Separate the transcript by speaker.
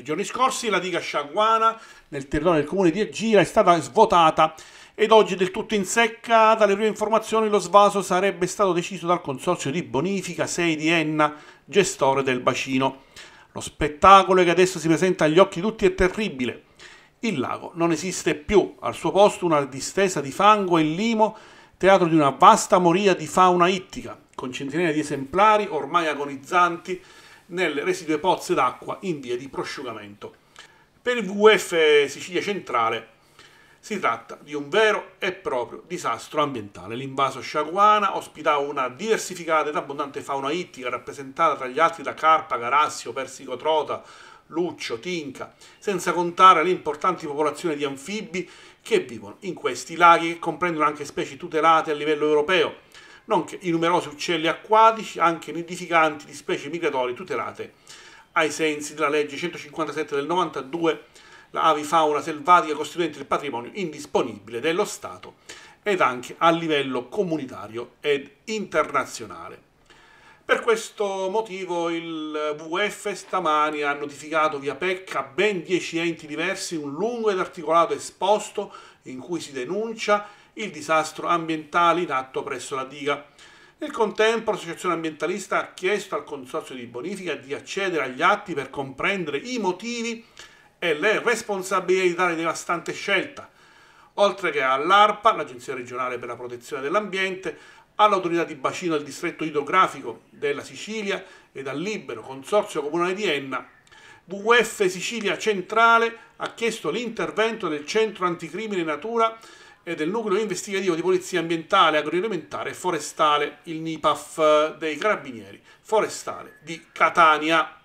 Speaker 1: Nei giorni scorsi la diga sciaguana nel territorio del comune di Egira è stata svuotata ed oggi del tutto in secca, dalle prime informazioni lo svaso sarebbe stato deciso dal consorzio di bonifica 6 di Enna, gestore del bacino. Lo spettacolo che adesso si presenta agli occhi di tutti è terribile. Il lago non esiste più, al suo posto una distesa di fango e limo, teatro di una vasta moria di fauna ittica, con centinaia di esemplari ormai agonizzanti nelle residue pozze d'acqua in via di prosciugamento. Per il WWF Sicilia Centrale si tratta di un vero e proprio disastro ambientale. L'invaso sciaguana ospitava una diversificata ed abbondante fauna ittica rappresentata tra gli altri da carpa, garassio, persico trota, luccio, tinca, senza contare le importanti popolazioni di anfibi che vivono in questi laghi che comprendono anche specie tutelate a livello europeo nonché i numerosi uccelli acquatici, anche nidificanti di specie migratorie tutelate ai sensi della legge 157 del 92, la avifauna selvatica costituente il patrimonio indisponibile dello Stato ed anche a livello comunitario ed internazionale. Per questo motivo il WF stamani ha notificato via Pecca ben 10 enti diversi un lungo ed articolato esposto in cui si denuncia il disastro ambientale in atto presso la diga. Nel contempo l'associazione ambientalista ha chiesto al Consorzio di Bonifica di accedere agli atti per comprendere i motivi e le responsabilità di tale devastante scelta, oltre che all'ARPA, l'Agenzia regionale per la protezione dell'ambiente, all'autorità di bacino del distretto idrografico della Sicilia e al Libero Consorzio Comunale di Enna. WWF Sicilia Centrale ha chiesto l'intervento del Centro Anticrimine Natura e del Nucleo Investigativo di Polizia Ambientale, Agroalimentare e Forestale, il NIPAF dei Carabinieri Forestale di Catania.